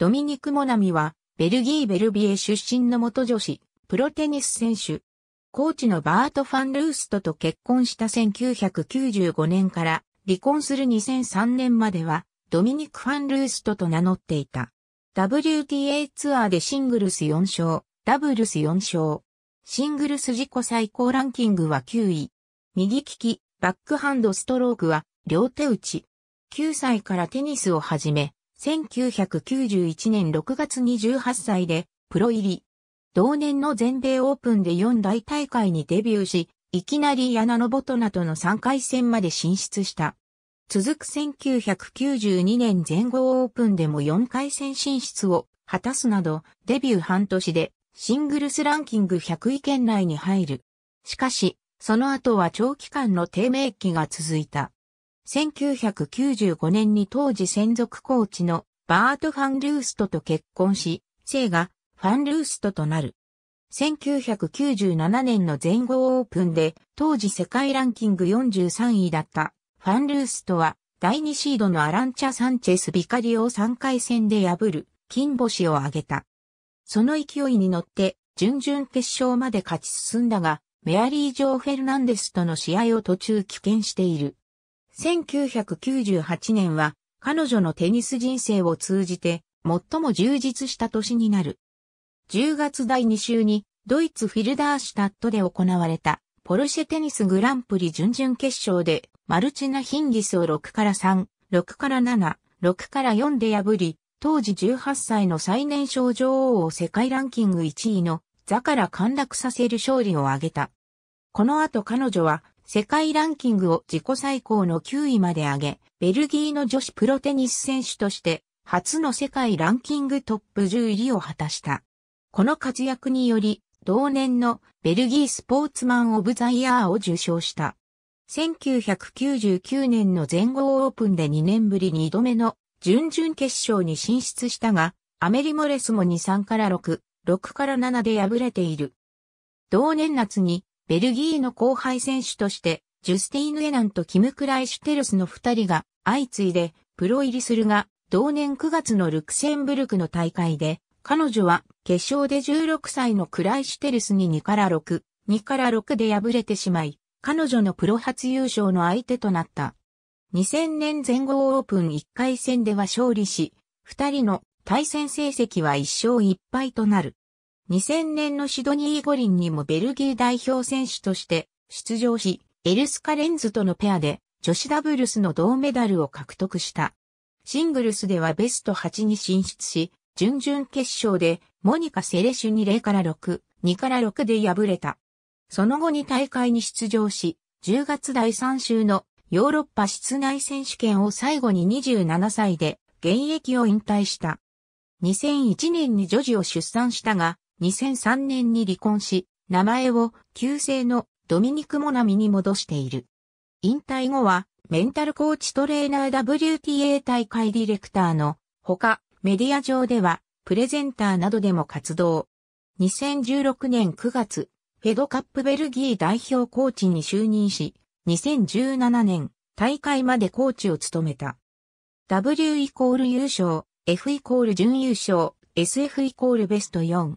ドミニク・モナミは、ベルギー・ベルビエ出身の元女子、プロテニス選手。コーチのバート・ファン・ルーストと結婚した1995年から離婚する2003年まではドミニク・ファン・ルーストと名乗っていた。WTA ツアーでシングルス4勝、ダブルス4勝。シングルス自己最高ランキングは9位。右利き、バックハンドストロークは両手打ち。9歳からテニスを始め、1991年6月2 8歳でプロ入り。同年の全米オープンで4大大会にデビューし、いきなりヤナノボトナとの3回戦まで進出した。続く1992年全豪オープンでも4回戦進出を果たすなど、デビュー半年でシングルスランキング100位圏内に入る。しかし、その後は長期間の低迷期が続いた。1995年に当時専属コーチのバート・ファン・ルーストと結婚し、生がファン・ルーストとなる。1997年の全豪オープンで当時世界ランキング43位だったファン・ルーストは第2シードのアランチャ・サンチェス・ビカリを3回戦で破る金星を挙げた。その勢いに乗って準々決勝まで勝ち進んだがメアリー・ジョー・フェルナンデスとの試合を途中棄権している。1998年は彼女のテニス人生を通じて最も充実した年になる。10月第2週にドイツフィルダーシュタットで行われたポルシェテニスグランプリ準々決勝でマルチナ・ヒンギスを6から3、6から7、6から4で破り、当時18歳の最年少女王を世界ランキング1位の座から陥落させる勝利を挙げた。この後彼女は世界ランキングを自己最高の9位まで上げ、ベルギーの女子プロテニス選手として、初の世界ランキングトップ10入りを果たした。この活躍により、同年のベルギースポーツマンオブザイヤーを受賞した。1999年の全豪オープンで2年ぶり2度目の準々決勝に進出したが、アメリモレスも2、3から6、6から7で敗れている。同年夏にベルギーの後輩選手として、ジュスティーヌ・エナンとキム・クライシュテルスの二人が相次いでプロ入りするが、同年9月のルクセンブルクの大会で、彼女は決勝で16歳のクライシュテルスに2から6、2から6で敗れてしまい、彼女のプロ初優勝の相手となった。2000年前後オープン1回戦では勝利し、二人の対戦成績は1勝1敗となる。2000年のシドニー五輪にもベルギー代表選手として出場し、エルスカレンズとのペアで女子ダブルスの銅メダルを獲得した。シングルスではベスト8に進出し、準々決勝でモニカ・セレシュに0から6、2から6で敗れた。その後に大会に出場し、10月第3週のヨーロッパ室内選手権を最後に27歳で現役を引退した。2001年に女児を出産したが、2003年に離婚し、名前を旧姓のドミニク・モナミに戻している。引退後は、メンタルコーチトレーナー WTA 大会ディレクターのほか、メディア上では、プレゼンターなどでも活動。2016年9月、フェドカップベルギー代表コーチに就任し、2017年、大会までコーチを務めた。W イコール優勝、F イコール準優勝、SF イコールベスト4。